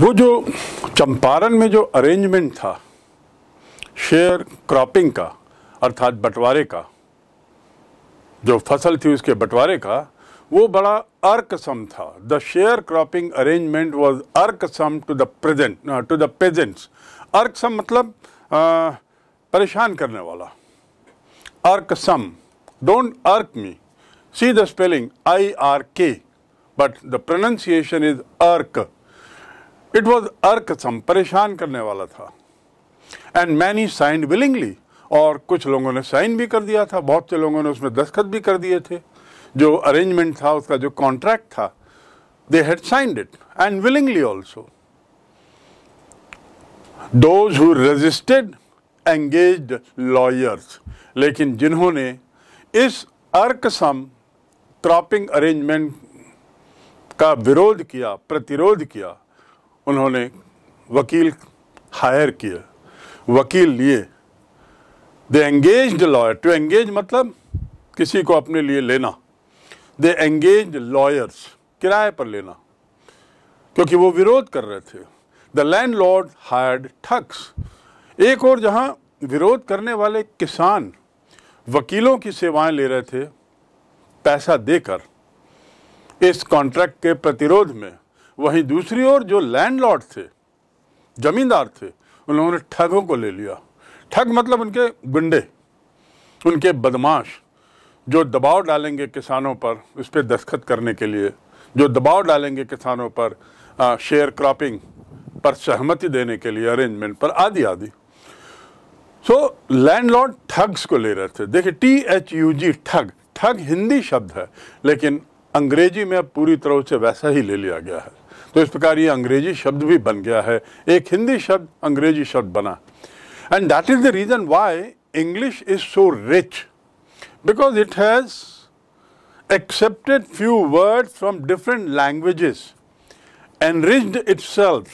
वो जो चंपारण में जो अरेंजमेंट था शेयर क्रॉपिंग का अर्थात बंटवारे का जो फसल थी उसके बंटवारे का वो बड़ा अर्कसम था the sharecropping arrangement was irksome to the present to the peasants irksome मतलब आ, uh, परेशान करने वाला irksome don't irk me see the spelling I R K but the pronunciation is irk it was irksome परेशान करने वाला था and many signed willingly और कुछ लोगों ने साइन भी कर दिया था बहुत से लोगों ने उसमें दस्तखत भी कर दिए थे जो अरेंजमेंट था उसका जो कॉन्ट्रैक्ट था they had signed it and willingly also those who resisted engage lawyers लेकिन जिन्होंने इस अर्कसम क्रॉपिंग अरेंजमेंट का विरोध किया प्रतिरोध किया उन्होंने वकील हायर किया वकील लिए they engage the lawyer to engage मतलब किसी को अपने लिए लेना दे एंगेज लॉयर्स किराए पर लेना क्योंकि वो विरोध कर रहे थे the land landlord hired thugs एक और जहाँ विरोध करने वाले किसान वकीलों की सेवाएं ले रहे थे पैसा देकर इस कॉन्ट्रैक्ट के प्रतिरोध में वहीं दूसरी ओर जो लैंडलॉर्ड थे जमींदार थे उन लोगों ने ठगों को ले लिया ठग मतलब उनके गुंडे उनके बदमाश जो दबाव डालेंगे किसानों पर उस पर दस्खत करने के लिए जो दबाव डालेंगे किसानों पर आ, शेयर क्रॉपिंग पर सहमति देने के लिए अरेंजमेंट पर आदि आदि सो लैंड लैंडलॉर्ड ठग्स को ले रहे थे देखिए टी एच यू जी ठग ठग हिंदी शब्द है लेकिन अंग्रेजी में पूरी तरह से वैसा ही ले लिया गया है तो इस प्रकार ये अंग्रेजी शब्द भी बन गया है एक हिंदी शब्द अंग्रेजी शब्द बना and that is the reason why English is so rich because it has word from different languages and languages, itself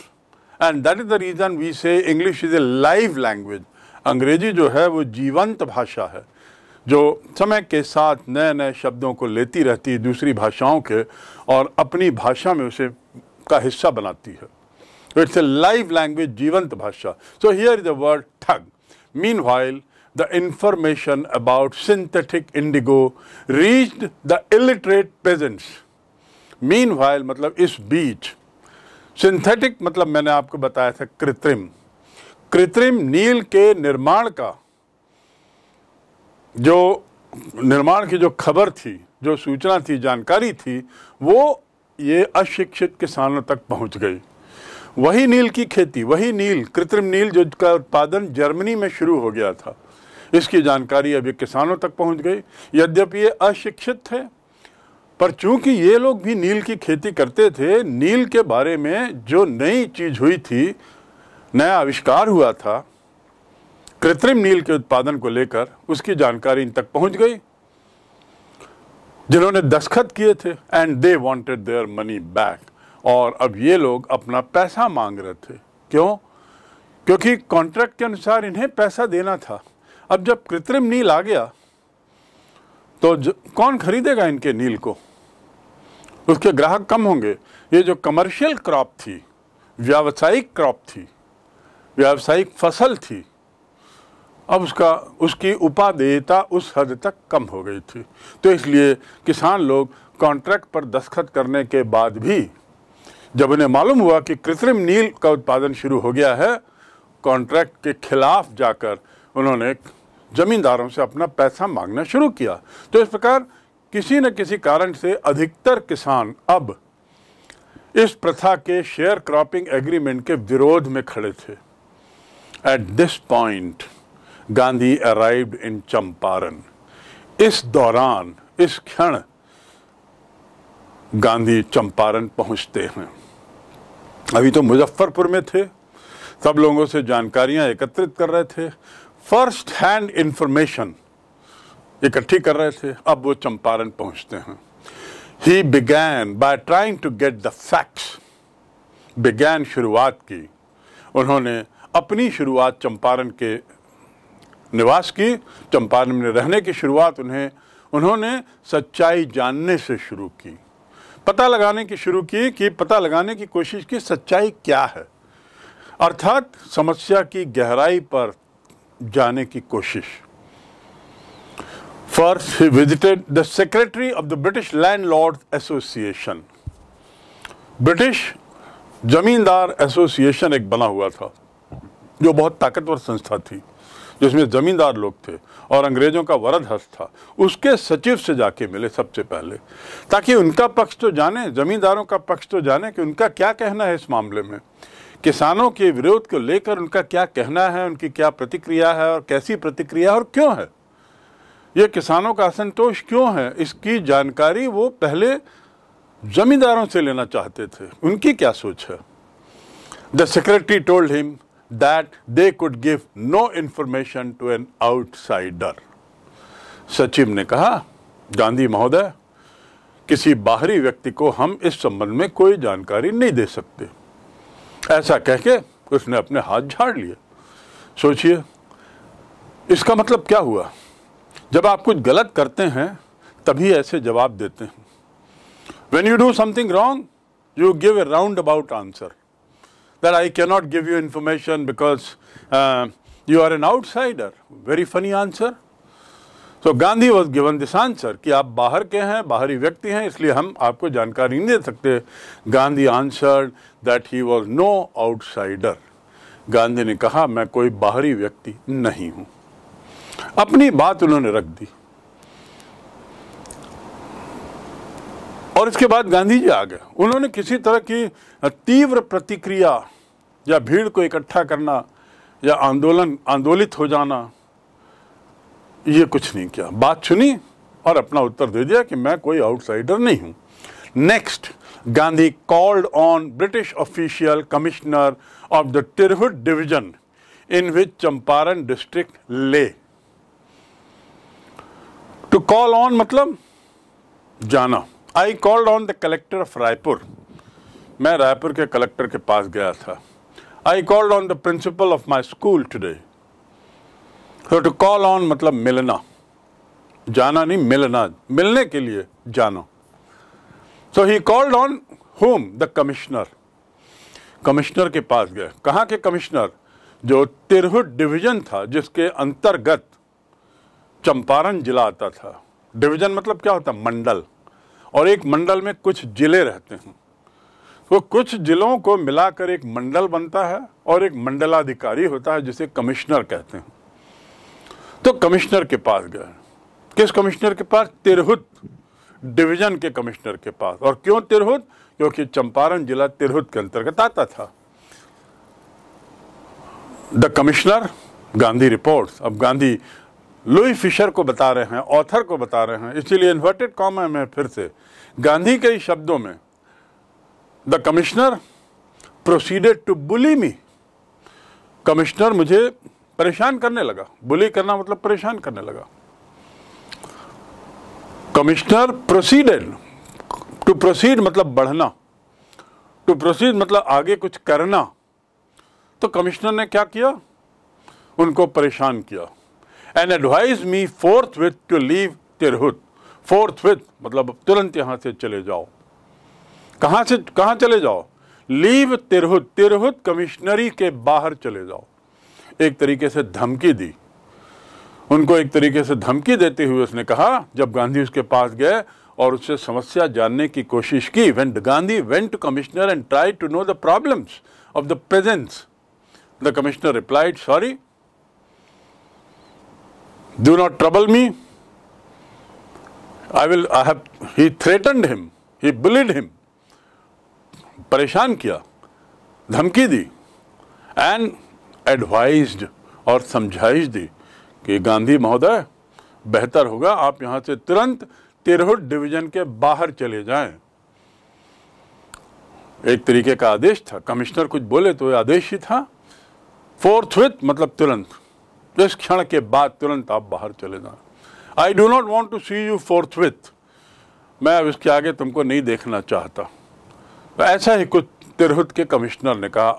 and that is the reason we say English is a live language अंग्रेजी जो है वो जीवंत भाषा है जो समय के साथ नए नए शब्दों को लेती रहती है दूसरी भाषाओं के और अपनी भाषा में उसे का हिस्सा बनाती है इट्स ए लाइव लैंग्वेज जीवंत भाषा so here is the word thug meanwhile information about synthetic indigo reach the illiterate illiterate meanwhile मतलब इस बीच सिंथेटिक मतलब मैंने आपको बताया था कृत्रिम कृत्रिम नील के निर्माण का जो निर्माण की जो खबर थी जो सूचना थी जानकारी थी वो ये अशिक्षित किसानों तक पहुंच गई वही नील की खेती वही नील कृत्रिम नील जो का उत्पादन जर्मनी में शुरू हो गया था इसकी जानकारी अभी किसानों तक पहुंच गई यद्यपि ये अशिक्षित थे पर चूंकि ये लोग भी नील की खेती करते थे नील के बारे में जो नई चीज़ हुई थी नया आविष्कार हुआ था कृत्रिम नील के उत्पादन को लेकर उसकी जानकारी इन तक पहुंच गई जिन्होंने दस्खत किए थे and they wanted their money back और अब ये लोग अपना पैसा मांग रहे थे क्यों क्योंकि कॉन्ट्रैक्ट के अनुसार इन्हें पैसा देना था अब जब कृत्रिम नील आ गया तो कौन खरीदेगा इनके नील को उसके ग्राहक कम होंगे ये जो कमर्शियल क्रॉप थी व्यावसायिक क्रॉप थी व्यावसायिक फसल थी अब उसका उसकी उपादेयता उस हद तक कम हो गई थी तो इसलिए किसान लोग कॉन्ट्रैक्ट पर दस्खत करने के बाद भी जब उन्हें मालूम हुआ कि कृत्रिम नील का उत्पादन शुरू हो गया है कॉन्ट्रैक्ट के खिलाफ जाकर उन्होंने जमींदारों से अपना पैसा मांगना शुरू किया तो इस प्रकार किसी न किसी कारण से अधिकतर किसान अब इस प्रथा के शेयर क्रॉपिंग एग्रीमेंट के विरोध में खड़े थे at this point Gandhi arrived in Champaran इस दौरान इस क्षण गांधी चंपारण पहुंचते हैं अभी तो मुजफ्फरपुर में थे सब लोगों से जानकारियां एकत्रित कर रहे थे फर्स्ट हैंड इंफॉर्मेशन इकट्ठी कर रहे थे अब वो चंपारण पहुंचते हैं he began by trying to get the facts began शुरुआत की उन्होंने अपनी शुरुआत चंपारण के निवास की चंपारण में रहने की शुरुआत उन्हें उन्होंने सच्चाई जानने से शुरू की पता लगाने की शुरू की कि पता लगाने की कोशिश की सच्चाई क्या है अर्थात समस्या की गहराई पर जाने की कोशिश first he visited the secretary of the British landlord association British जमींदार एसोसिएशन एक बना हुआ था जो बहुत ताकतवर संस्था थी जिसमें ज़मींदार लोग थे और अंग्रेज़ों का वरद हस्त था उसके सचिव से जाके मिले सबसे पहले ताकि उनका पक्ष तो जाने ज़मींदारों का पक्ष तो जाने कि उनका क्या कहना है इस मामले में किसानों के विरोध को लेकर उनका क्या कहना है उनकी क्या प्रतिक्रिया है और कैसी प्रतिक्रिया और क्यों है ये किसानों का असंतोष क्यों है इसकी जानकारी वो पहले ज़मींदारों से लेना चाहते थे उनकी क्या सोच है the secretary told him that they could give no information to an outsider. सचिव ने कहा गांधी महोदय किसी बाहरी व्यक्ति को हम इस संबंध में कोई जानकारी नहीं दे सकते ऐसा कह के उसने अपने हाथ झाड़ लिए सोचिए इसका मतलब क्या हुआ जब आप कुछ गलत करते हैं तभी ऐसे जवाब देते हैं when you do something wrong you give a round about answer that I cannot give you information because uh, you are an outsider. Very funny answer. So Gandhi was given this answer कि आप बाहर के हैं बाहरी व्यक्ति हैं इसलिए हम आपको जानकारी नहीं दे सकते Gandhi answered that he was no outsider. Gandhi ने कहा मैं कोई बाहरी व्यक्ति नहीं हूं अपनी बात उन्होंने रख दी और इसके बाद गांधी जी आ गए उन्होंने किसी तरह की तीव्र प्रतिक्रिया या भीड़ को इकट्ठा करना या आंदोलन आंदोलित हो जाना ये कुछ नहीं किया बात सुनी और अपना उत्तर दे दिया कि मैं कोई आउटसाइडर नहीं हूं next Gandhi called on British official commissioner of the Tirhut division in which Champaran district lay to call on मतलब जाना I called on the collector of Raipur मैं रायपुर के कलेक्टर के पास गया था I called on the principal of my school today. So to call on मतलब मिलना जाना नहीं मिलना मिलने के लिए जाना so he called on him the commissioner commissioner के पास गए कहाँ के कमिश्नर जो तिरहुट डिवीजन था जिसके अंतर्गत चंपारण जिला आता था डिवीजन मतलब क्या होता मंडल और एक मंडल में कुछ जिले रहते हैं वो कुछ जिलों को मिलाकर एक मंडल बनता है और एक मंडलाधिकारी होता है जिसे कमिश्नर कहते हैं तो कमिश्नर के पास गए किस कमिश्नर के पास तिरहुत डिवीजन के कमिश्नर के पास और क्यों तिरहुत क्योंकि चंपारण जिला तिरहुत के अंतर्गत आता था द कमिश्नर गांधी रिपोर्ट्स अब गांधी लुई फिशर को बता रहे हैं ऑथर को बता रहे हैं इसीलिए इन्वर्टेड है में फिर से गांधी के ही शब्दों में the commissioner proceeded to bully me commissioner मुझे परेशान करने लगा बुली करना मतलब परेशान करने लगा कमिश्नर प्रोसीडेड टू प्रोसीड मतलब बढ़ना टू प्रोसीड मतलब आगे कुछ करना तो कमिश्नर ने क्या किया उनको परेशान किया and advise me forthwith to leave Tirhut forthwith मतलब तुरंत यहां से चले जाओ कहाँ से कहाँ चले जाओ लीव तिरहुत तिरहुत कमिश्नरी के बाहर चले जाओ एक तरीके से धमकी दी उनको एक तरीके से धमकी देते हुए उसने कहा जब गांधी उसके पास गए और उससे समस्या जानने की कोशिश की when Gandhi went to commissioner and try to know the problems of the presence the commissioner replied sorry do not trouble me I will I have he threatened him he bullied him परेशान किया धमकी दी and advised और समझाइश दी कि गांधी महोदय बेहतर होगा आप यहाँ से तुरंत तिरहुट डिवीज़न के बाहर चले जाएं एक तरीके का आदेश था कमिश्नर कुछ बोले तो आदेश ही था फोर्थ विथ मतलब तुरंत इस क्षण के बाद तुरंत आप बाहर चले जाए I do not want to see you forthwith मैं अब इसके आगे तुमको नहीं देखना चाहता तो ऐसा ही कुछ तिरहुत के कमिश्नर ने कहा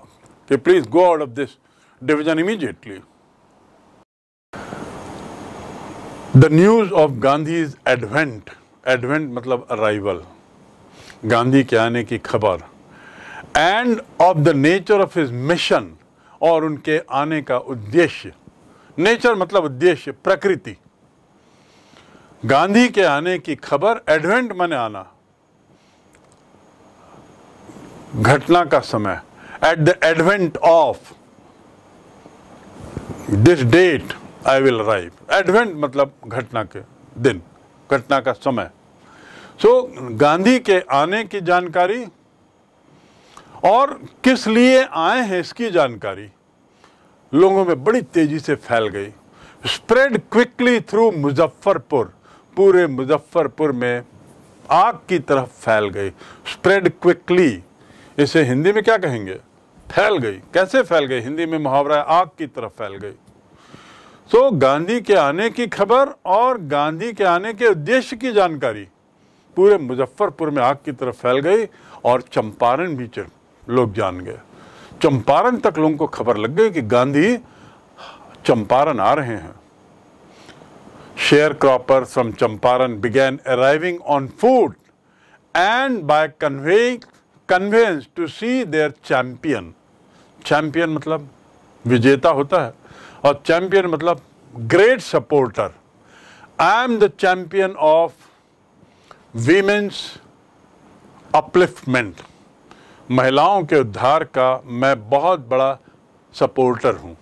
कि please go out of this division immediately the news of Gandhi advent advent मतलब अराइवल गांधी के आने की खबर and of the nature of his mission और उनके आने का उद्देश्य नेचर मतलब उद्देश्य प्रकृति गांधी के आने की खबर एडवेंट मैंने आना घटना का समय at the advent of this date I will arrive advent मतलब घटना के दिन घटना का समय सो so, गांधी के आने की जानकारी और किस लिए आए हैं इसकी जानकारी लोगों में बड़ी तेजी से फैल गई स्प्रेड क्विकली थ्रू मुजफ्फरपुर पूरे मुजफ्फरपुर में आग की तरफ फैल गई स्प्रेड क्विकली इसे हिंदी में क्या कहेंगे फैल गई कैसे फैल गई हिंदी में मुहावरा आग की तरफ फैल गई तो गांधी के आने की खबर और गांधी के आने के उद्देश्य की जानकारी पूरे मुजफ्फरपुर में आग की तरफ फैल गई और चंपारण भी लोग जान गए चंपारण तक लोगों को खबर लग गई कि गांधी चंपारण आ रहे हैं sharecropper from Champaran began arriving on foot and by conveying conveyance to see their champion champion मतलब विजेता होता है और चैंपियन मतलब great supporter I am the champion of women's upliftment महिलाओं के उद्धार का मैं बहुत बड़ा सपोर्टर हूँ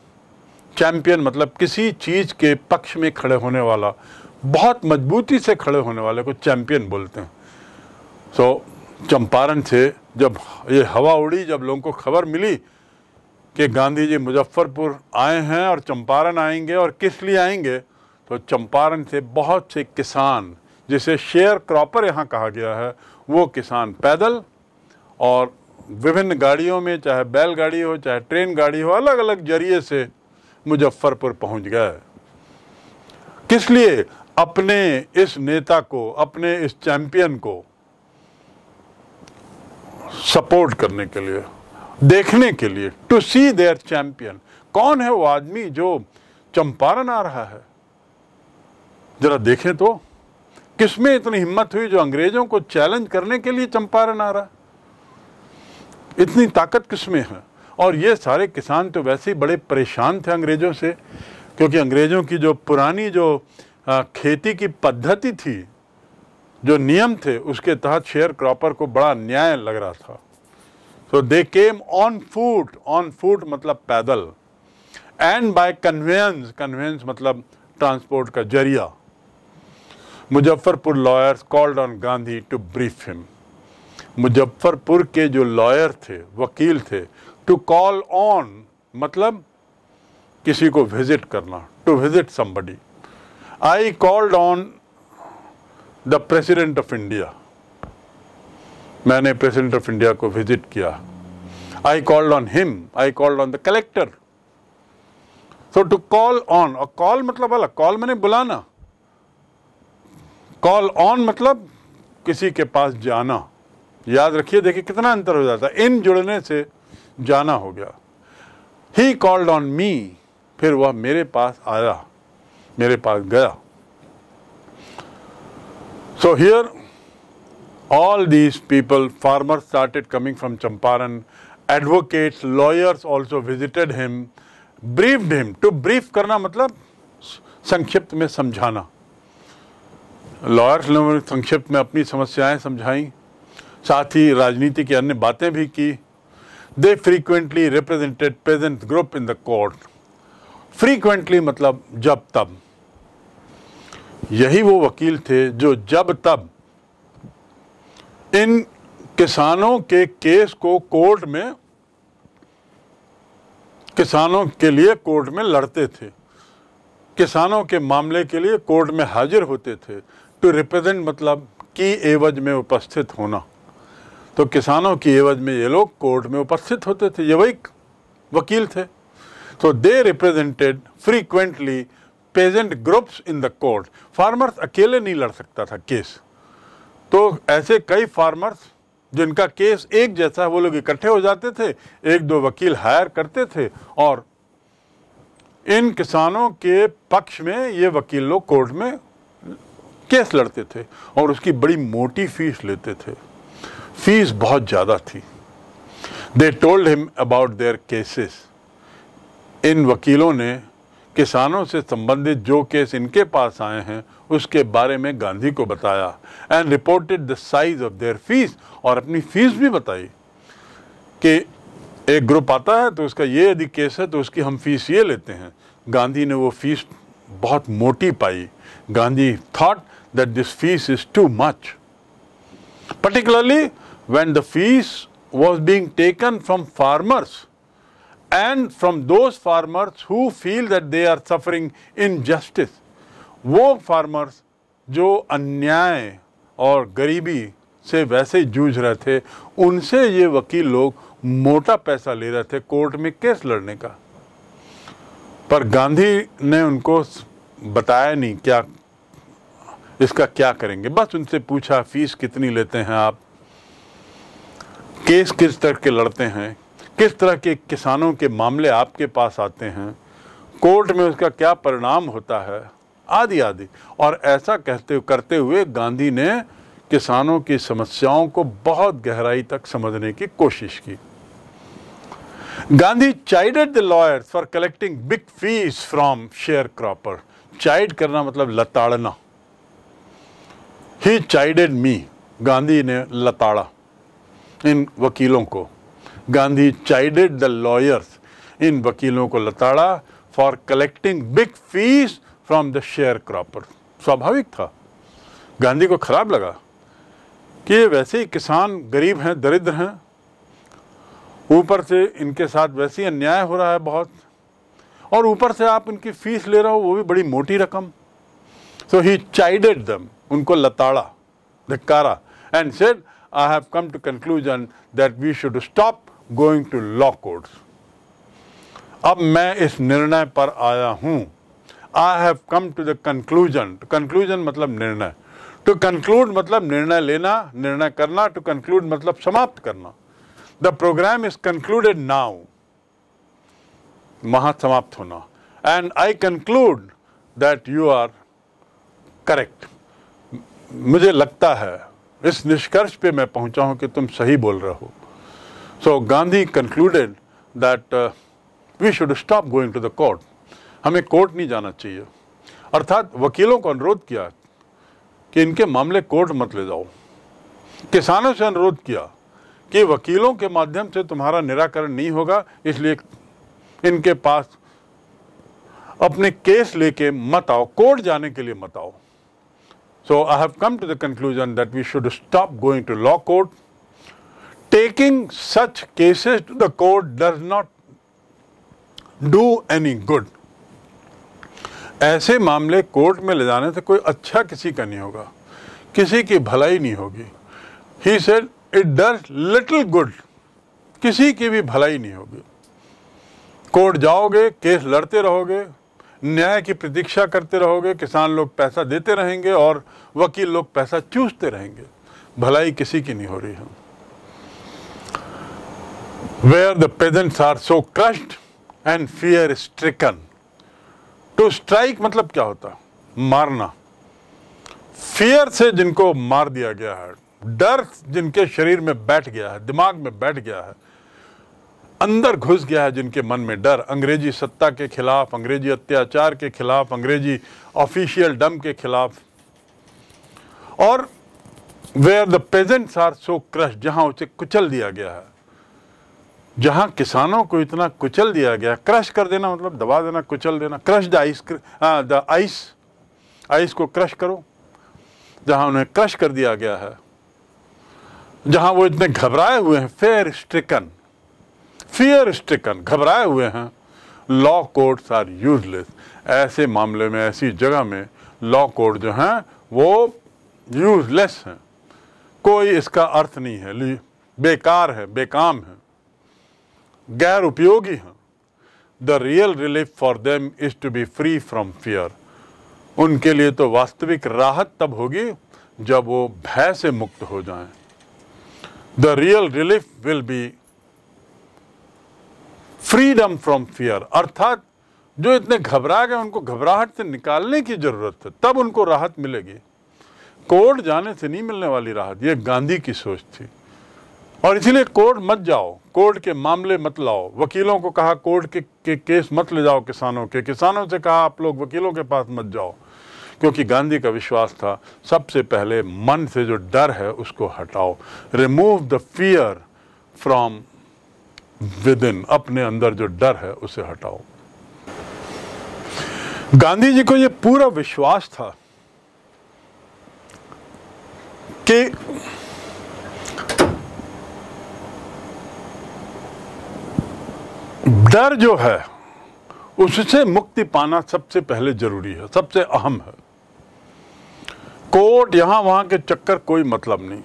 चैम्पियन मतलब किसी चीज़ के पक्ष में खड़े होने वाला बहुत मजबूती से खड़े होने वाले को चैम्पियन बोलते हैं सो so, चंपारण से जब ये हवा उड़ी जब लोगों को खबर मिली कि गांधी जी मुजफ्फरपुर आए हैं और चंपारण आएंगे और किस लिए आएंगे तो चंपारण से बहुत से किसान जिसे शेयर क्रॉपर यहाँ कहा गया है वो किसान पैदल और विभिन्न गाड़ियों में चाहे बैलगाड़ी हो चाहे ट्रेन गाड़ी हो अलग अलग जरिए से मुजफ्फरपुर पहुँच गए किस लिए अपने इस नेता को अपने इस चैम्पियन को सपोर्ट करने के लिए देखने के लिए टू सी देयर चैंपियन कौन है वो आदमी जो चंपारण आ रहा है जरा देखें तो किसमें इतनी हिम्मत हुई जो अंग्रेजों को चैलेंज करने के लिए चंपारण आ रहा है इतनी ताकत किसमें है और ये सारे किसान तो वैसे ही बड़े परेशान थे अंग्रेजों से क्योंकि अंग्रेजों की जो पुरानी जो खेती की पद्धति थी जो नियम थे उसके तहत शेयर क्रॉपर को बड़ा न्याय लग रहा था तो दे came on foot on foot मतलब पैदल एंड बाय कन्वेंस कन्वेंस मतलब ट्रांसपोर्ट का जरिया Muzaffarpur lawyers called on Gandhi to brief him Muzaffarpur के जो लॉयर थे वकील थे टू कॉल ऑन मतलब किसी को विजिट करना to visit somebody I called on the president of India मैंने प्रेसिडेंट ऑफ इंडिया को विजिट किया I called on him I called on the collector so to call on और call मतलब वाला कॉल मैंने बुलाना कॉल ऑन मतलब किसी के पास जाना याद रखिए देखिए कितना अंतर हो जाता है इन जुड़ने से जाना हो गया ही कॉल्ड ऑन मी फिर वह मेरे पास आया मेरे पास गया So here all these people, farmers started coming from Champaran, advocates, lawyers also visited him, briefed him. To brief karna matlab, संक्षिप्त में समझाना लॉयर्स ने संक्षिप्त में अपनी समस्याएं समझाई साथ ही राजनीति की अन्य बातें भी की they frequently represented present group in the court frequently मतलब जब तब यही वो वकील थे जो जब तब इन किसानों के केस को कोर्ट में किसानों के लिए कोर्ट में लड़ते थे किसानों के मामले के लिए कोर्ट में हाजिर होते थे टू तो रिप्रेजेंट मतलब की एवज में उपस्थित होना तो किसानों की एवज में ये लोग कोर्ट में उपस्थित होते थे ये वही वकील थे तो they represented frequently peasant groups in the court farmers अकेले नहीं लड़ सकता था केस तो ऐसे कई फार्मर्स जिनका केस एक जैसा वो लोग इकट्ठे हो जाते थे एक दो वकील हायर करते थे और इन किसानों के पक्ष में ये वकील लोग कोर्ट में केस लड़ते थे और उसकी बड़ी मोटी फीस लेते थे फीस बहुत ज़्यादा थी they told him about their cases इन वकीलों ने किसानों से संबंधित जो केस इनके पास आए हैं उसके बारे में गांधी को बताया and reported the size of their fees और अपनी फीस भी बताई कि एक ग्रुप आता है तो उसका ये यदि केस है तो उसकी हम फीस ये लेते हैं गांधी ने वो फीस बहुत मोटी पाई Gandhi thought that this fees is too much particularly when the fees was being taken from farmers and from those farmers who feel that they are suffering injustice वो फार्मर्स जो अन्याय और गरीबी से वैसे जूझ रहे थे उनसे ये वकील लोग मोटा पैसा ले रहे थे कोर्ट में केस लड़ने का पर गांधी ने उनको बताया नहीं क्या इसका क्या करेंगे बस उनसे पूछा फीस कितनी लेते हैं आप केस किस तरह के लड़ते हैं किस तरह के किसानों के मामले आपके पास आते हैं कोर्ट में उसका क्या परिणाम होता है आदि आदि और ऐसा कहते करते हुए गांधी ने किसानों की समस्याओं को बहुत गहराई तक समझने की कोशिश की Gandhi chided the lawyers for collecting big fees from share sharecropper chide करना मतलब लताड़ना ही चाइडेड मी गांधी ने लताड़ा इन वकीलों को गांधी चाइडेड द लॉयर्स इन वकीलों को लताड़ा for collecting big fees from the share sharecropper स्वाभाविक था गांधी को खराब लगा कि ये वैसे ही किसान गरीब हैं दरिद्र हैं ऊपर से इनके साथ वैसे ही अन्याय हो रहा है बहुत और ऊपर से आप इनकी फीस ले रहे हो वो भी बड़ी मोटी रकम सो ही चाइडेड दम उनको लताड़ा धिक्कारा and said I have come to conclusion that we should stop going to law court अब मैं इस निर्णय पर आया हूँ I have come to the conclusion conclusion मतलब निर्णय टू कंक्लूड मतलब निर्णय लेना निर्णय करना टू कंक्लूड मतलब समाप्त करना the programme is concluded now समाप्त होना and I conclude that you are correct मुझे लगता है इस निष्कर्ष पे मैं पहुंचा हूं कि तुम सही बोल रहे हो So Gandhi concluded that uh, we should stop going to the court. हमें कोर्ट नहीं जाना चाहिए अर्थात वकीलों को अनुरोध किया कि इनके मामले कोर्ट मत ले जाओ किसानों से अनुरोध किया कि वकीलों के माध्यम से तुम्हारा निराकरण नहीं होगा इसलिए इनके पास अपने केस लेके मत आओ कोर्ट जाने के लिए मत आओ so I have come to the conclusion that we should stop going to law court taking such cases to the court does not do any good. ऐसे मामले कोर्ट में ले जाने से कोई अच्छा किसी का नहीं होगा किसी की भलाई नहीं होगी he said it does little good किसी की भी भलाई नहीं होगी कोर्ट जाओगे केस लड़ते रहोगे न्याय की प्रतीक्षा करते रहोगे किसान लोग पैसा देते रहेंगे और वकील लोग पैसा चूसते रहेंगे भलाई किसी की नहीं हो रही है where the peasants are so crushed and fear stricken. To strike मतलब क्या होता मारना फियर से जिनको मार दिया गया है डर जिनके शरीर में बैठ गया है दिमाग में बैठ गया है अंदर घुस गया है जिनके मन में डर अंग्रेजी सत्ता के खिलाफ अंग्रेजी अत्याचार के खिलाफ अंग्रेजी ऑफिशियल डम के खिलाफ और where the presents are so crush जहां उसे कुचल दिया गया है जहां किसानों को इतना कुचल दिया गया क्रश कर देना मतलब दबा देना कुचल देना crush the ice the ice ice को क्रश करो जहां उन्हें क्रश कर दिया गया है जहां वो इतने घबराए हुए हैं फेयर स्ट्रिकन फियर स्ट्रिकन घबराए हुए हैं लॉ कोर्ट्स आर यूजलेस ऐसे मामले में ऐसी जगह में लॉ कोर्ट जो हैं वो यूजलेस हैं कोई इसका अर्थ नहीं है बेकार है बेकाम है गैर उपयोगी हैं the real relief for them is to be free from fear उनके लिए तो वास्तविक राहत तब होगी जब वो भय से मुक्त हो जाएं। The real relief will be freedom from fear अर्थात जो इतने घबरा गए उनको घबराहट से निकालने की ज़रूरत है तब उनको राहत मिलेगी कोर्ट जाने से नहीं मिलने वाली राहत ये गांधी की सोच थी और इसलिए कोर्ट मत जाओ कोर्ट के मामले मत लाओ वकीलों को कहा कोर्ट के, के केस मत ले जाओ किसानों के किसानों से कहा आप लोग वकीलों के पास मत जाओ क्योंकि गांधी का विश्वास था सबसे पहले मन से जो डर है उसको हटाओ remove the fear from within अपने अंदर जो डर है उसे हटाओ गांधी जी को यह पूरा विश्वास था कि डर जो है उससे मुक्ति पाना सबसे पहले जरूरी है सबसे अहम है कोर्ट यहां वहां के चक्कर कोई मतलब नहीं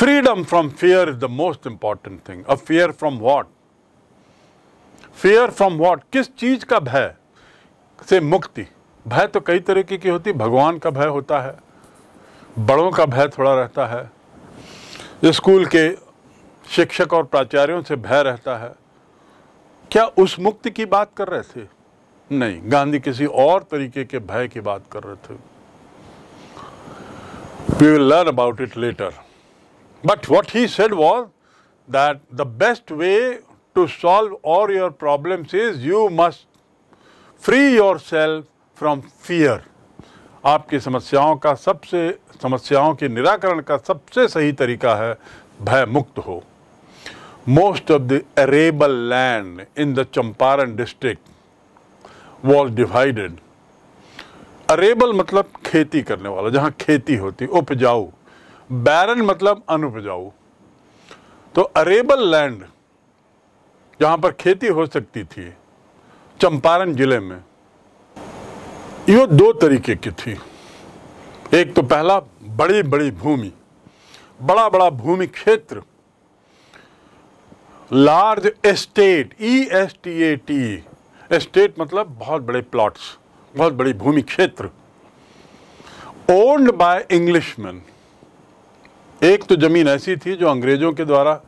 freedom from fear is the most important thing a fear from what fear from what किस चीज़ का भय से मुक्ति भय तो कई तरीके की होती भगवान का भय होता है बड़ों का भय थोड़ा रहता है स्कूल के शिक्षक और प्राचार्यों से भय रहता है क्या उस मुक्ति की बात कर रहे थे नहीं गांधी किसी और तरीके के भय की बात कर रहे थे we will learn about it later but what he said was that the best way to solve all your problems is you must free yourself from fear आपकी समस्याओं का सबसे समस्याओं के निराकरण का सबसे सही तरीका है भय मुक्त हो most of the arable land in the Champaran district was divided. Arable मतलब खेती करने वाला जहाँ खेती होती उपजाऊ बैरन मतलब अनुपजाऊ तो अरेबल लैंड जहाँ पर खेती हो सकती थी चंपारण जिले में ये दो तरीके की थी एक तो पहला बड़ी बड़ी भूमि बड़ा बड़ा भूमि क्षेत्र large estate E S T A T estate मतलब बहुत बड़े प्लॉट्स बहुत बड़ी भूमि क्षेत्र ओन्ड बाय इंग्लिशमैन एक तो ज़मीन ऐसी थी जो अंग्रेज़ों के द्वारा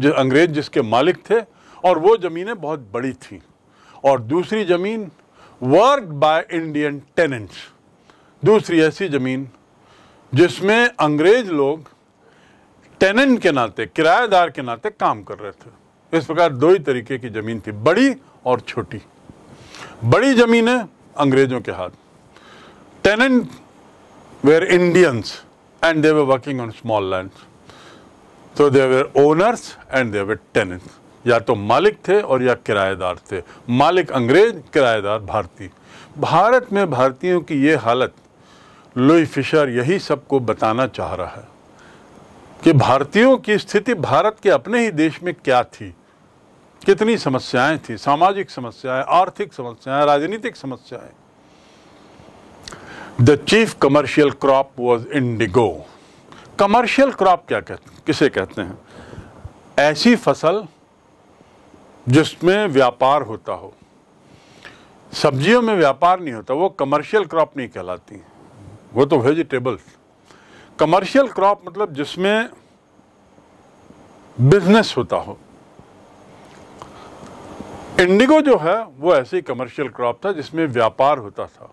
जो अंग्रेज जिसके मालिक थे और वो ज़मीनें बहुत बड़ी थी और दूसरी ज़मीन वर्क बाय इंडियन टेनेंट्स दूसरी ऐसी ज़मीन जिसमें अंग्रेज़ लोग टेनेंट के नाते किराएदार के नाते काम कर रहे थे इस प्रकार दो ही तरीके की ज़मीन थी बड़ी और छोटी बड़ी ज़मीनें अंग्रेज़ों के हाथ tenant were Indians and they working on small land तो they owners and they tenant या तो मालिक थे और या किराएदार थे मालिक अंग्रेज किराएदार भारतीय भारत में भारतीयों की ये हालत लुई फिशर यही सबको बताना चाह रहा है कि भारतीयों की स्थिति भारत के अपने ही देश में क्या थी कितनी समस्याएं थी सामाजिक समस्याएं आर्थिक समस्याएं राजनीतिक समस्याएं the chief commercial crop was indigo commercial crop क्या कहते किसे कहते हैं ऐसी फसल जिसमें व्यापार होता हो सब्जियों में व्यापार नहीं होता वो कमर्शियल क्रॉप नहीं कहलाती वो तो वेजिटेबल्स कमर्शियल क्रॉप मतलब जिसमें बिजनेस होता हो इंडिगो जो है वो ऐसे ही कमर्शियल क्रॉप था जिसमें व्यापार होता था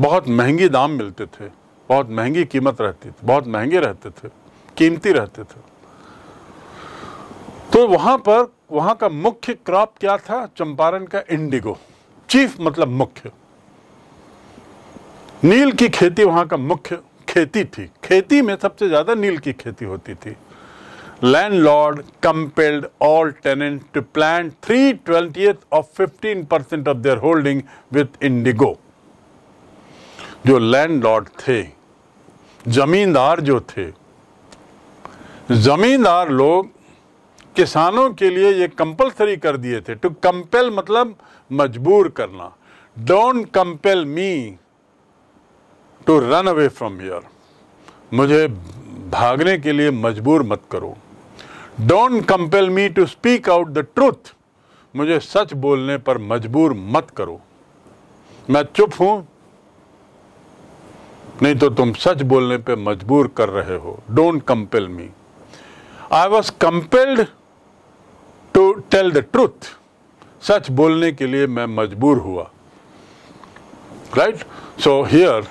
बहुत महंगी दाम मिलते थे बहुत महंगी कीमत रहती थी बहुत महंगे रहते थे कीमती रहते थे तो वहां पर वहां का मुख्य क्रॉप क्या था चंपारण का इंडिगो चीफ मतलब मुख्य नील की खेती वहां का मुख्य खेती थी खेती में सबसे ज़्यादा नील की खेती होती थी compelled all tenant to plan three twenty of fifteen percent of their holding with indigo जो लैंडलॉर्ड थे जमींदार जो थे जमींदार लोग किसानों के लिए ये कंपलसरी कर दिए थे टू कंपेल मतलब मजबूर करना don't compel me to run away from here मुझे भागने के लिए मजबूर मत करो don't compel me to speak out the truth मुझे सच बोलने पर मजबूर मत करो मैं चुप हूं नहीं तो तुम सच बोलने पे मजबूर कर रहे हो don't compel me I was compelled to tell the truth सच बोलने के लिए मैं मजबूर हुआ राइट सो हियर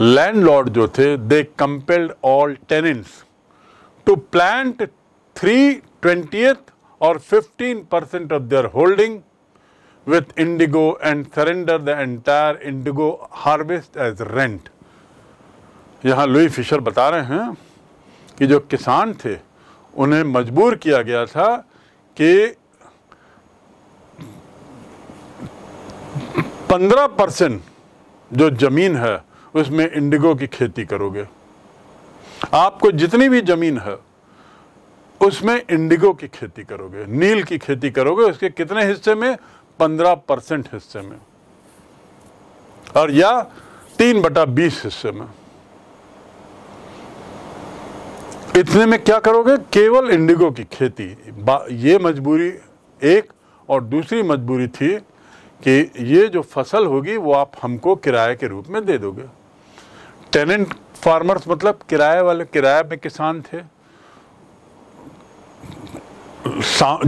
लैंडलॉर्ड जो थे they compelled all tenants to plant three twenty और fifteen percent of their holding with indigo and surrender the entire indigo harvest as rent यहाँ लुई फिशर बता रहे हैं कि जो किसान थे उन्हें मजबूर किया गया था कि पंद्रह परसेंट जो ज़मीन है उसमें इंडिगो की खेती करोगे आपको जितनी भी ज़मीन है उसमें इंडिगो की खेती करोगे नील की खेती करोगे उसके कितने हिस्से में पंद्रह परसेंट हिस्से में और या तीन बटा बीस हिस्से में इतने में क्या करोगे केवल इंडिगो की खेती ये मजबूरी एक और दूसरी मजबूरी थी कि ये जो फसल होगी वो आप हमको किराए के रूप में दे दोगे टेनेंट फार्मर्स मतलब किराए वाले किराए में किसान थे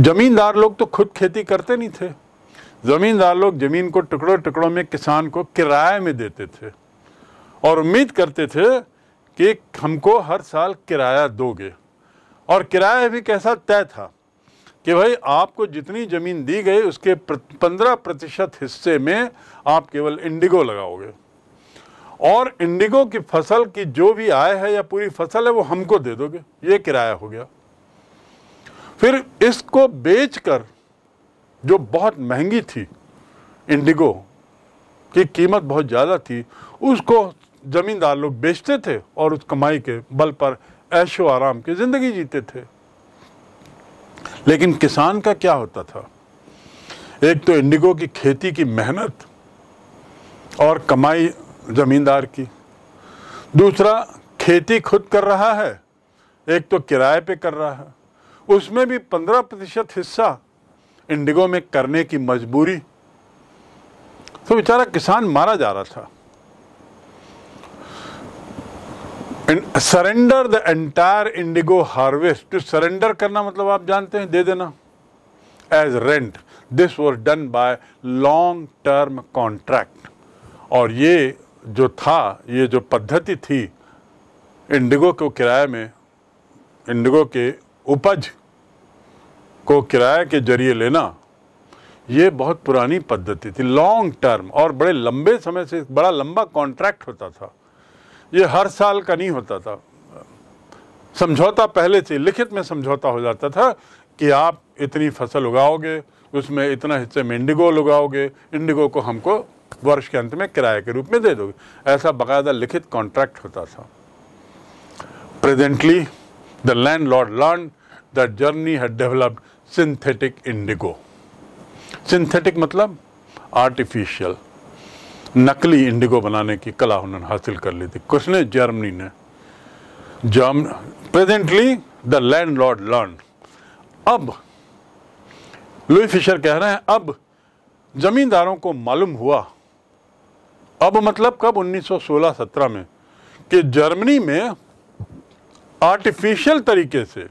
जमींदार लोग तो खुद खेती करते नहीं थे जमींदार लोग जमीन को टुकड़ों टुकड़ों में किसान को किराए में देते थे और उम्मीद करते थे कि हमको हर साल किराया दोगे और किराया भी कैसा तय था कि भाई आपको जितनी ज़मीन दी गई उसके पंद्रह प्रतिशत हिस्से में आप केवल इंडिगो लगाओगे और इंडिगो की फसल की जो भी आय है या पूरी फसल है वो हमको दे दोगे ये किराया हो गया फिर इसको बेचकर जो बहुत महंगी थी इंडिगो की कीमत बहुत ज़्यादा थी उसको ज़मींदार लोग बेचते थे और उस कमाई के बल पर ऐशो आराम की ज़िंदगी जीते थे लेकिन किसान का क्या होता था एक तो इंडिगो की खेती की मेहनत और कमाई ज़मींदार की दूसरा खेती खुद कर रहा है एक तो किराए पे कर रहा है उसमें भी पंद्रह प्रतिशत हिस्सा इंडिगो में करने की मजबूरी तो बेचारा किसान मारा जा रहा था surrender the entire indigo harvest to surrender करना मतलब आप जानते हैं दे देना as rent this was done by long term contract और ये जो था ये जो पद्धति थी इंडिगो को किराए में इंडिगो के उपज को किराए के जरिए लेना ये बहुत पुरानी पद्धति थी लॉन्ग टर्म और बड़े लंबे समय से बड़ा लंबा कॉन्ट्रैक्ट होता था ये हर साल का नहीं होता था समझौता पहले से लिखित में समझौता हो जाता था कि आप इतनी फसल उगाओगे उसमें इतना हिस्से में इंडिगो लगाओगे इंडिगो को हमको वर्ष के अंत में किराए के रूप में दे दोगे ऐसा बाकायदा लिखित कॉन्ट्रैक्ट होता था presently the land lord learn the journey had developed synthetic indigo synthetic मतलब आर्टिफिशियल नकली इंडिगो बनाने की कला उन्होंने हासिल कर ली थी कुछ ने जर्मनी ने जर्म presently the land lord learn अब लुई फिशर कह रहे हैं अब जमींदारों को मालूम हुआ अब मतलब कब 1916-17 में कि जर्मनी में आर्टिफिशियल तरीके से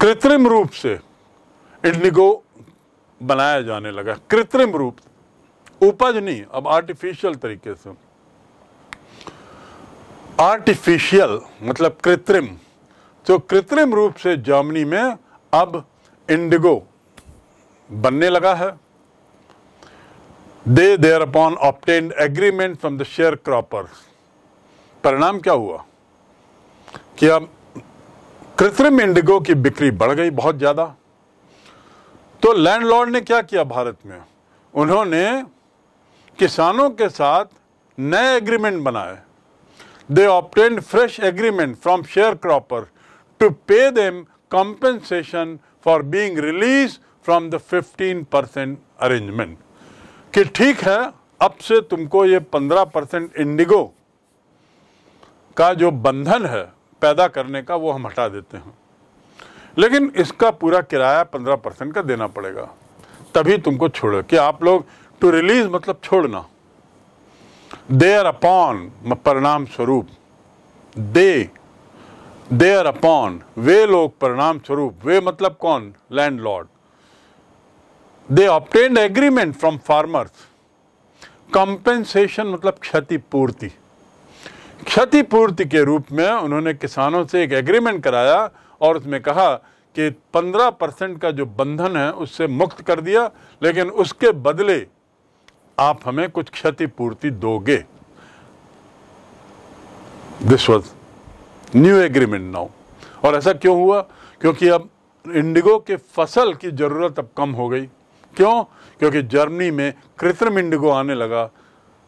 कृत्रिम रूप से इंडिगो बनाया जाने लगा कृत्रिम रूप उपज नहीं अब आर्टिफिशियल तरीके से आर्टिफिशियल मतलब कृत्रिम तो कृत्रिम रूप से जर्मनी में अब इंडिगो बनने लगा है they there upon obtained agreement from the share cropper परिणाम क्या हुआ कि अब कृत्रिम इंडिगो की बिक्री बढ़ गई बहुत ज़्यादा तो लैंडलॉर्ड ने क्या किया भारत में उन्होंने किसानों के साथ नए एग्रीमेंट बनाए they obtained fresh agreement from share cropper to pay them compensation for being release from the 15 percent arrangement कि ठीक है अब से तुमको ये पंद्रह परसेंट इंडिगो का जो बंधन है पैदा करने का वो हम हटा देते हैं लेकिन इसका पूरा किराया पंद्रह परसेंट का देना पड़ेगा तभी तुमको छोड़ो कि आप लोग टू रिलीज मतलब छोड़ना देयर अपॉन परिणाम स्वरूप दे देयर अपॉन वे लोग परिणाम स्वरूप वे मतलब कौन landlord they obtained agreement from farmers compensation मतलब क्षतिपूर्ति क्षतिपूर्ति के रूप में उन्होंने किसानों से एक एग्रीमेंट कराया और उसमें कहा कि 15 परसेंट का जो बंधन है उससे मुक्त कर दिया लेकिन उसके बदले आप हमें कुछ क्षतिपूर्ति दोगे this was new agreement now और ऐसा क्यों हुआ क्योंकि अब इंडिगो के फसल की ज़रूरत अब कम हो गई क्यों क्योंकि जर्मनी में कृत्रिम इंडिगो आने लगा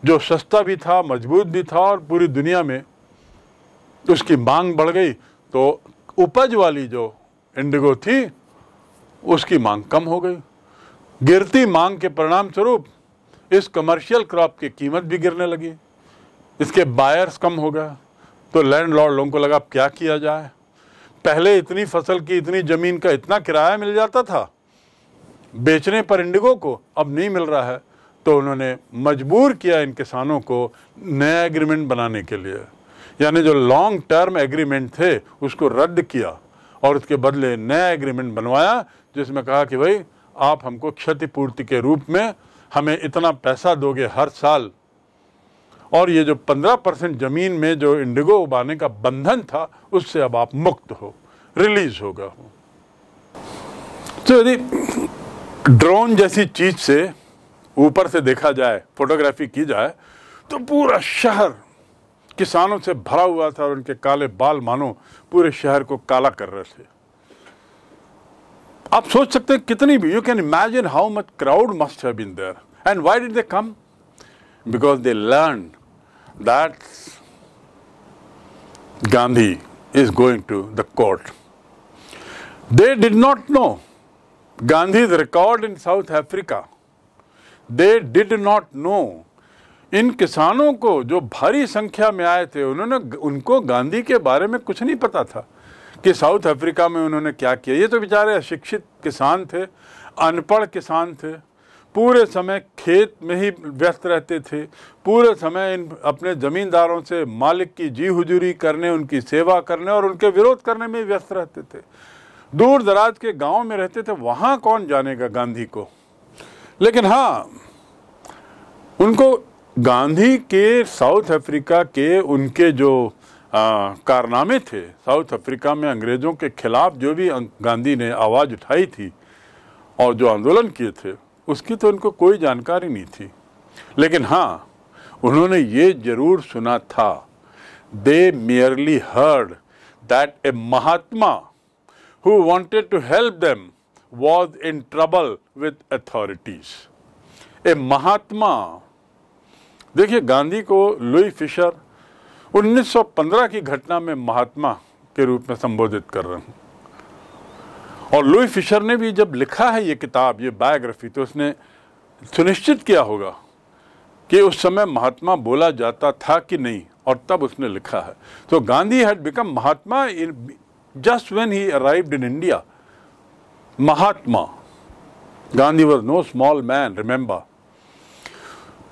जो सस्ता भी था मजबूत भी था और पूरी दुनिया में उसकी मांग बढ़ गई तो उपज वाली जो इंडिगो थी उसकी मांग कम हो गई गिरती मांग के परिणाम स्वरूप इस कमर्शियल क्रॉप की कीमत भी गिरने लगी इसके बायर्स कम हो गया तो लैंड लॉर्ड लोगों को लगा अब क्या किया जाए पहले इतनी फसल की इतनी ज़मीन का इतना किराया मिल जाता था बेचने पर इंडिगो को अब नहीं मिल रहा है तो उन्होंने मजबूर किया इन किसानों को नया एग्रीमेंट बनाने के लिए यानी जो लॉन्ग टर्म एग्रीमेंट थे उसको रद्द किया और उसके बदले नया एग्रीमेंट बनवाया जिसमें कहा कि भाई आप हमको क्षतिपूर्ति के रूप में हमें इतना पैसा दोगे हर साल और ये जो पंद्रह परसेंट ज़मीन में जो इंडिगो उबाने का बंधन था उससे अब आप मुक्त हो रिलीज होगा हो तो यदि ड्रोन जैसी चीज से ऊपर से देखा जाए फोटोग्राफी की जाए तो पूरा शहर किसानों से भरा हुआ था और उनके काले बाल मानो पूरे शहर को काला कर रहे थे आप सोच सकते हैं कितनी भी you can imagine how much crowd must have been there and why did they come because they learn that Gandhi is going to the court they did not know Gandhi's record in South Africa, they did not know. इन किसानों को जो भारी संख्या में आए थे उन्होंने उनको गांधी के बारे में कुछ नहीं पता था कि साउथ अफ्रीका में उन्होंने क्या किया ये तो बेचारे अशिक्षित किसान थे अनपढ़ किसान थे पूरे समय खेत में ही व्यस्त रहते थे पूरे समय इन अपने ज़मींदारों से मालिक की जी हुजूरी करने उनकी सेवा करने और उनके विरोध करने में व्यस्त रहते थे दूर दराज के गांव में रहते थे वहां कौन जानेगा गांधी को लेकिन हाँ उनको गांधी के साउथ अफ्रीका के उनके जो आ, कारनामे थे साउथ अफ्रीका में अंग्रेज़ों के खिलाफ जो भी अं, गांधी ने आवाज़ उठाई थी और जो आंदोलन किए थे उसकी तो उनको कोई जानकारी नहीं थी लेकिन हाँ उन्होंने ये जरूर सुना था they merely heard that a Mahatma who wanted to help them was in trouble with authorities. A Mahatma, देखिए गांधी को लुई फिशर 1915 की घटना में महात्मा के रूप में संबोधित कर रहे हूँ और लुई फिशर ने भी जब लिखा है ये किताब ये बायोग्राफी तो उसने सुनिश्चित किया होगा कि उस समय महात्मा बोला जाता था कि नहीं और तब उसने लिखा है तो Gandhi had become Mahatma Just when he arrived in India, Mahatma Gandhi was no small man remember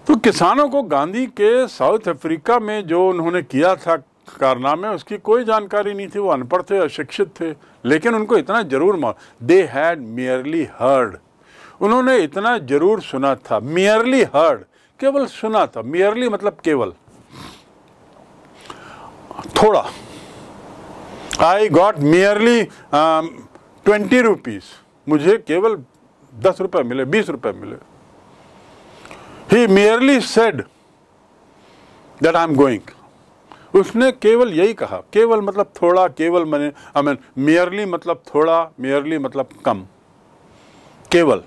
तो किसानों को गांधी के साउथ अफ्रीका में जो उन्होंने किया था कारनामे उसकी कोई जानकारी नहीं थी वो अनपढ़ थे अशिक्षित थे लेकिन उनको इतना जरूर मालूम दे हैड मियरली हर्ड उन्होंने इतना जरूर सुना था मियरली हर्ड केवल सुना था मियरली मतलब केवल थोड़ा I got merely twenty rupees मुझे केवल दस रुपये मिले बीस रुपये मिले ही merely said that I am going उसने केवल यही कहा केवल मतलब थोड़ा केवल मैंने आई मीन मेयरली मतलब थोड़ा मेयरली मतलब कम केवल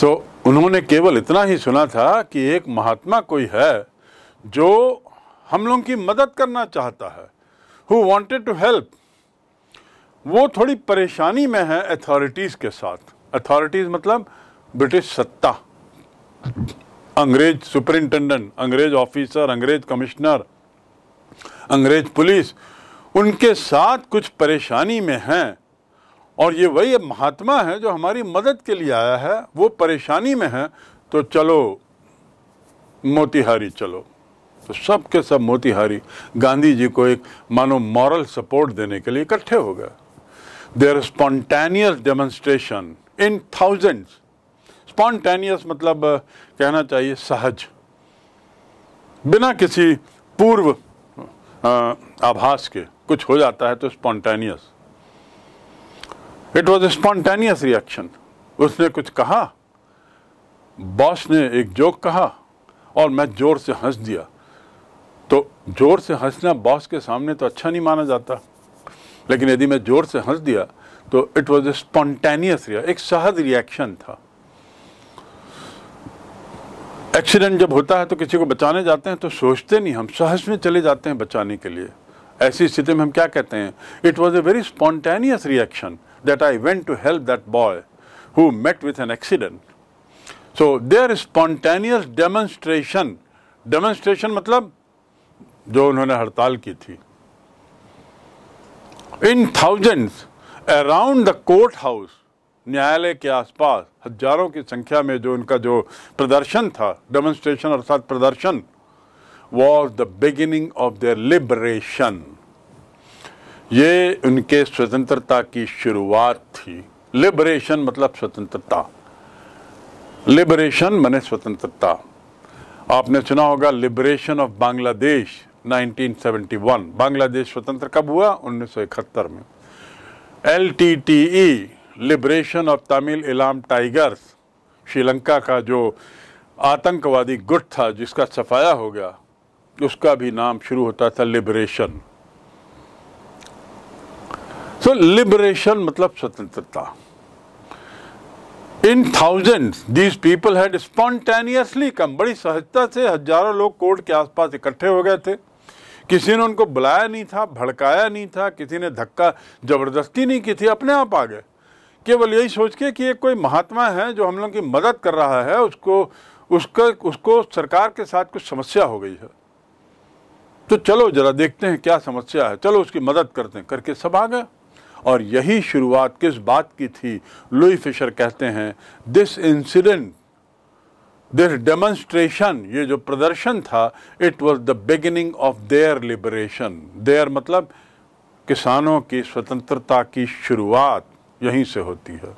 सो so, उन्होंने केवल इतना ही सुना था कि एक महात्मा कोई है जो हम लोगों की मदद करना चाहता है हु वॉन्टेड टू हेल्प वो थोड़ी परेशानी में है अथॉरिटीज़ के साथ अथॉरिटीज़ मतलब ब्रिटिश सत्ता अंग्रेज सुपरिंटेंडेंट अंग्रेज ऑफिसर अंग्रेज कमिश्नर अंग्रेज पुलिस उनके साथ कुछ परेशानी में हैं और ये वही महात्मा है जो हमारी मदद के लिए आया है वो परेशानी में है तो चलो मोतिहारी चलो तो सब के सब मोतिहारी गांधी जी को एक मानो मॉरल सपोर्ट देने के लिए इकट्ठे हो गए there spontaneous demonstration in thousands spontaneous मतलब कहना चाहिए सहज बिना किसी पूर्व आभास के कुछ हो जाता है तो spontaneous it was spontaneous reaction उसने कुछ कहा बॉस ने एक जोक कहा और मैं ज़ोर से हंस दिया तो जोर से हंसना बॉस के सामने तो अच्छा नहीं माना जाता लेकिन यदि मैं जोर से हंस दिया तो इट वॉज ए स्पॉन्टेनियस रिया एक सहज रिएक्शन था एक्सीडेंट जब होता है तो किसी को बचाने जाते हैं तो सोचते नहीं हम सहज में चले जाते हैं बचाने के लिए ऐसी स्थिति में हम क्या कहते हैं it was a very spontaneous reaction that I went to help that boy who met with an accident so there spontaneous demonstration demonstration मतलब जो उन्होंने हड़ताल की थी in thousands around the court house न्यायालय के आसपास हजारों की संख्या में जो उनका जो प्रदर्शन था डेमोन्स्ट्रेशन अर्थात प्रदर्शन was the beginning of their liberation ये उनके स्वतंत्रता की शुरुआत थी लिबरेशन मतलब स्वतंत्रता लिबरेशन मने स्वतंत्रता आपने सुना होगा लिबरेशन ऑफ बांग्लादेश 1971 बांग्लादेश स्वतंत्र कब हुआ 1971 में L T T E Liberation of Tamil Eelam Tigers Sri Lanka का जो आतंकवादी गुट था जिसका सफाया हो गया उसका भी नाम शुरू होता था लिबरेशन सो लिबरेशन मतलब स्वतंत्रता in thousand these people had spontaneously come बड़ी सहजता से हजारों लोग कोर्ट के आसपास इकट्ठे हो गए थे किसी ने उनको बुलाया नहीं था भड़काया नहीं था किसी ने धक्का जबरदस्ती नहीं की थी अपने आप आ गए केवल यही सोच के कि एक कोई महात्मा है जो हम लोग की मदद कर रहा है उसको उसका उसको सरकार के साथ कुछ समस्या हो गई है तो चलो जरा देखते हैं क्या समस्या है चलो उसकी मदद करते हैं करके सब आ गए और यही शुरुआत किस बात की थी लुई फिशर कहते हैं दिस इंसिडेंट दिस डेमोन्स्ट्रेशन ये जो प्रदर्शन था it was the beginning of their liberation their मतलब किसानों की स्वतंत्रता की शुरुआत यहीं से होती है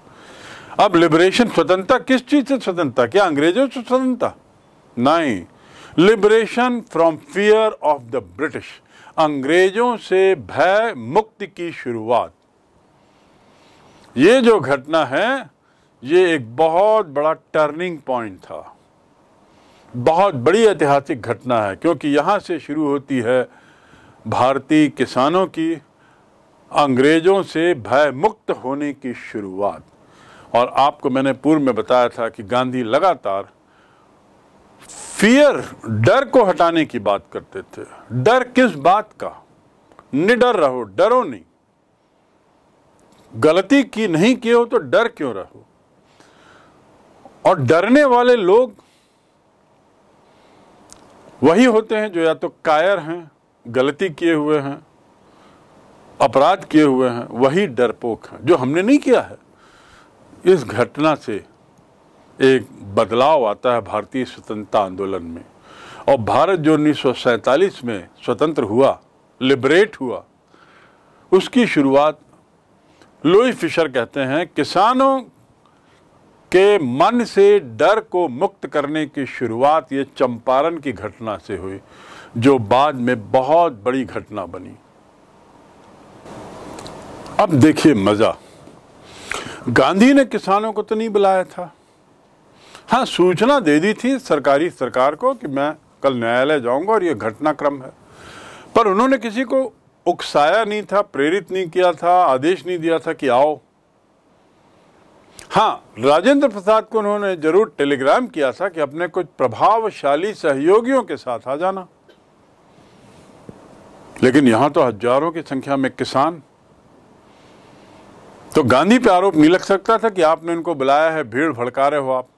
अब लिबरेशन स्वतंत्रता किस चीज़ से स्वतंत्रता क्या अंग्रेजों से स्वतंत्रता नहीं liberation from fear of the British अंग्रेजों से भय मुक्ति की शुरुआत ये जो घटना है ये एक बहुत बड़ा टर्निंग पॉइंट था बहुत बड़ी ऐतिहासिक घटना है क्योंकि यहाँ से शुरू होती है भारतीय किसानों की अंग्रेज़ों से भय मुक्त होने की शुरुआत और आपको मैंने पूर्व में बताया था कि गांधी लगातार फियर डर को हटाने की बात करते थे डर किस बात का निडर रहो डरो नहीं गलती की नहीं किए हो तो डर क्यों रहो और डरने वाले लोग वही होते हैं जो या तो कायर हैं गलती किए हुए हैं अपराध किए हुए हैं वही डरपोक हैं जो हमने नहीं किया है इस घटना से एक बदलाव आता है भारतीय स्वतंत्रता आंदोलन में और भारत जो उन्नीस में स्वतंत्र हुआ लिबरेट हुआ उसकी शुरुआत लुई फिशर कहते हैं किसानों कि मन से डर को मुक्त करने की शुरुआत ये चंपारण की घटना से हुई जो बाद में बहुत बड़ी घटना बनी अब देखिए मज़ा गांधी ने किसानों को तो नहीं बुलाया था हाँ सूचना दे दी थी सरकारी सरकार को कि मैं कल न्यायालय जाऊंगा और यह घटनाक्रम है पर उन्होंने किसी को उकसाया नहीं था प्रेरित नहीं किया था आदेश नहीं दिया था कि आओ हाँ राजेंद्र प्रसाद को उन्होंने जरूर टेलीग्राम किया था कि अपने कुछ प्रभावशाली सहयोगियों के साथ आ जाना लेकिन यहां तो हजारों की संख्या में किसान तो गांधी पे आरोप नहीं लग सकता था कि आपने इनको बुलाया है भीड़ भड़का रहे हो आप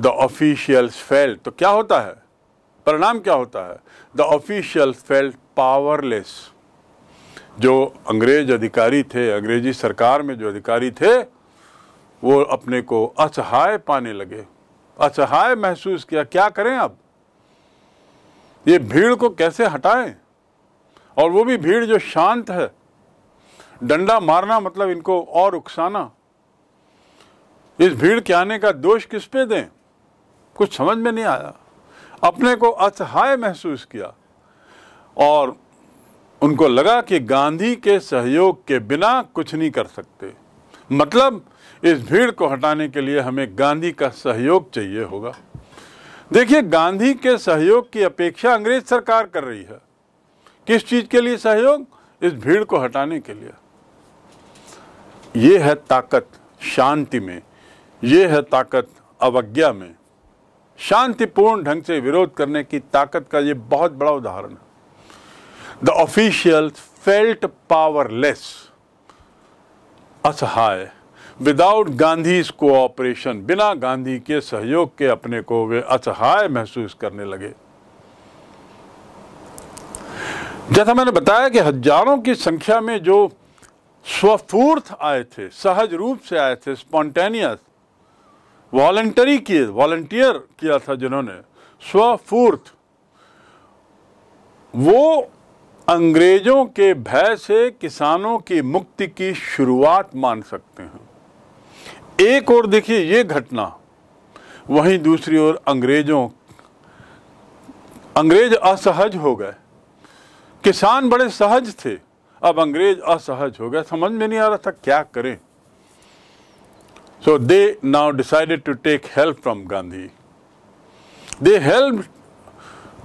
द ऑफिशियल्स फेल तो क्या होता है परिणाम क्या होता है द ऑफिशियल फेल्ट पावरलेस जो अंग्रेज अधिकारी थे अंग्रेजी सरकार में जो अधिकारी थे वो अपने को असहाय पाने लगे असहाय महसूस किया क्या करें अब ये भीड़ को कैसे हटाएं और वो भी भीड़ जो शांत है डंडा मारना मतलब इनको और उकसाना इस भीड़ के आने का दोष किस पे दें कुछ समझ में नहीं आया अपने को असहाय महसूस किया और उनको लगा कि गांधी के सहयोग के बिना कुछ नहीं कर सकते मतलब इस भीड़ को हटाने के लिए हमें गांधी का सहयोग चाहिए होगा देखिए गांधी के सहयोग की अपेक्षा अंग्रेज सरकार कर रही है किस चीज़ के लिए सहयोग इस भीड़ को हटाने के लिए ये है ताकत शांति में ये है ताकत अवज्ञा में शांतिपूर्ण ढंग से विरोध करने की ताकत का ये बहुत बड़ा उदाहरण है द ऑफिशियल फेल्ट पावरलेस असहाय विदाउट गांधी कोऑपरेशन बिना गांधी के सहयोग के अपने को वे असहाय महसूस करने लगे जैसा मैंने बताया कि हजारों की संख्या में जो स्वफूर्त आए थे सहज रूप से आए थे स्पॉन्टेनियस वॉल्टरी किए वॉल्टियर किया था जिन्होंने स्वफूर्त वो अंग्रेजों के भय से किसानों की मुक्ति की शुरुआत मान सकते हैं एक और देखिए ये घटना वहीं दूसरी ओर अंग्रेजों अंग्रेज असहज हो गए किसान बड़े सहज थे अब अंग्रेज असहज हो गए समझ में नहीं आ रहा था क्या करें so they now decided to take help from Gandhi they help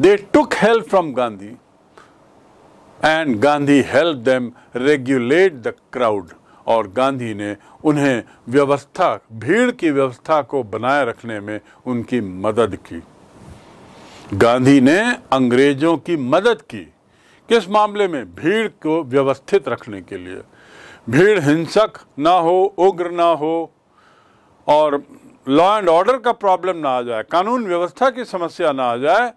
they took help from Gandhi and Gandhi help them regulate the crowd और गांधी ने उन्हें व्यवस्था भीड़ की व्यवस्था को बनाए रखने में उनकी मदद की गांधी ने अंग्रेजों की मदद की किस मामले में भीड़ को व्यवस्थित रखने के लिए भीड़ हिंसक ना हो उग्र ना हो और लॉ एंड ऑर्डर का प्रॉब्लम ना आ जाए कानून व्यवस्था की समस्या ना आ जाए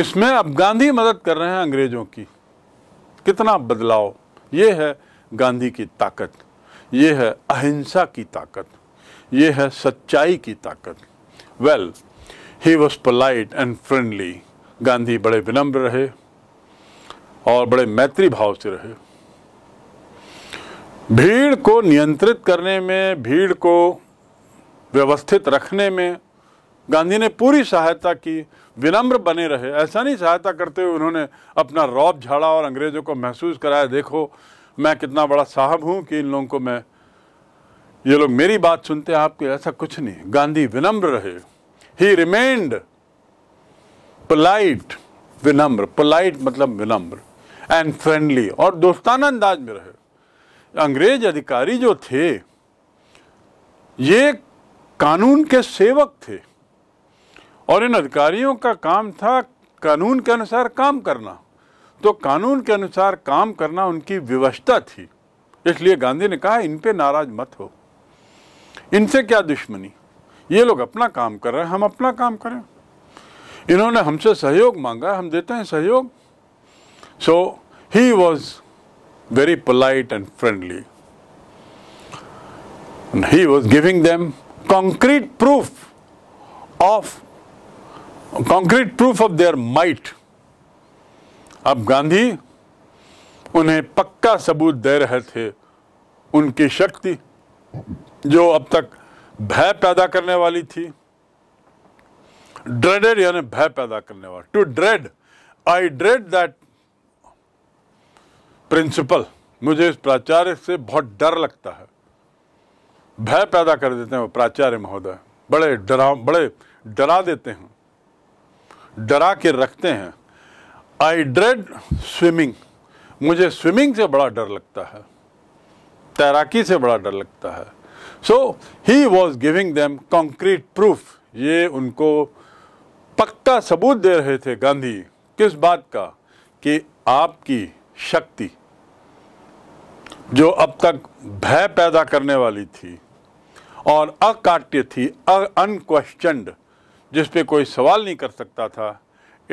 इसमें अब गांधी मदद कर रहे हैं अंग्रेजों की कितना बदलाव ये है गांधी की ताकत ये है अहिंसा की ताकत ये है सच्चाई की ताकत well he was polite and friendly Gandhi बड़े विनम्र रहे और बड़े मैत्री भाव से रहे भीड़ को नियंत्रित करने में भीड़ को व्यवस्थित रखने में गांधी ने पूरी सहायता की विनम्र बने रहे ऐसा नहीं सहायता करते हुए उन्होंने अपना रौब झाड़ा और अंग्रेज़ों को महसूस कराया देखो मैं कितना बड़ा साहब हूँ कि इन लोगों को मैं ये लोग मेरी बात सुनते हैं आपके ऐसा कुछ नहीं गांधी विनम्र रहे ही रिमेंड पोलाइट विनम्र पोलाइट मतलब विनम्र एंड फ्रेंडली और दोस्ताना अंदाज में रहे अंग्रेज अधिकारी जो थे ये कानून के सेवक थे और इन अधिकारियों का काम था कानून के अनुसार काम करना तो कानून के अनुसार काम करना उनकी व्यवस्था थी इसलिए गांधी ने कहा इन पे नाराज मत हो इनसे क्या दुश्मनी ये लोग अपना काम कर रहे हैं हम अपना काम करें इन्होंने हमसे सहयोग मांगा हम देते हैं सहयोग so he was very polite and friendly he was giving them concrete proof of concrete proof of their might अब गांधी उन्हें पक्का सबूत दे रहे थे उनकी शक्ति जो अब तक भय पैदा करने वाली थी ड्रेडेड यानी भय पैदा करने वाला to dread I dread that principal मुझे इस प्राचार्य से बहुत डर लगता है भय पैदा कर देते हैं वो प्राचार्य महोदय बड़े डरा बड़े डरा देते हैं डरा के रखते हैं आई ड्रेड स्विमिंग मुझे स्विमिंग से बड़ा डर लगता है तैराकी से बड़ा डर लगता है so he was giving them concrete proof ये उनको पक्का सबूत दे रहे थे गांधी किस बात का कि आपकी शक्ति जो अब तक भय पैदा करने वाली थी और अकाट्य थी अनक्वेश्चन्ड जिस पे कोई सवाल नहीं कर सकता था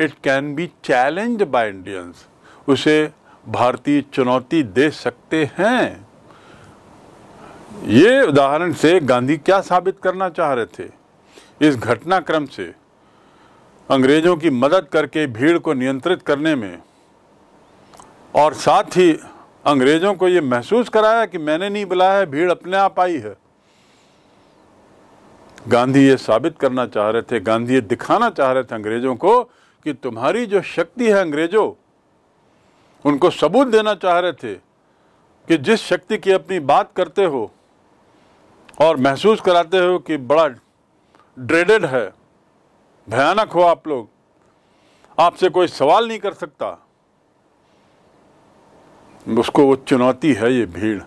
it can be challenge by Indians उसे भारतीय चुनौती दे सकते हैं ये उदाहरण से गांधी क्या साबित करना चाह रहे थे इस घटनाक्रम से अंग्रेजों की मदद करके भीड़ को नियंत्रित करने में और साथ ही अंग्रेजों को ये महसूस कराया कि मैंने नहीं बुलाया है भीड़ अपने आप आई है गांधी ये साबित करना चाह रहे थे गांधी ये दिखाना चाह रहे थे अंग्रेजों को कि तुम्हारी जो शक्ति है अंग्रेजों उनको सबूत देना चाह रहे थे कि जिस शक्ति की अपनी बात करते हो और महसूस कराते हो कि बड़ा ड्रेडेड है भयानक हो आप लोग आपसे कोई सवाल नहीं कर सकता उसको वो चुनौती है ये भीड़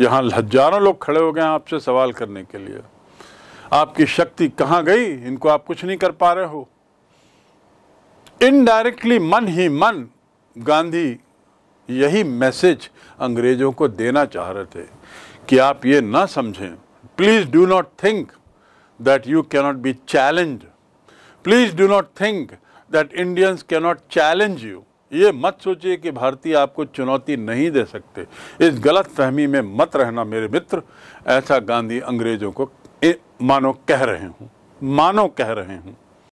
यहाँ हजारों लोग खड़े हो गए हैं आपसे सवाल करने के लिए आपकी शक्ति कहाँ गई इनको आप कुछ नहीं कर पा रहे हो इनडायरेक्टली मन ही मन गांधी यही मैसेज अंग्रेजों को देना चाह रहे थे कि आप ये ना समझें please do not think that can not be challenge please do not think that Indians can not challenge you ये मत सोचिए कि भारतीय आपको चुनौती नहीं दे सकते इस गलत फहमी में मत रहना मेरे मित्र ऐसा गांधी अंग्रेजों को मानो कह रहे हूँ मानो कह रहे हूँ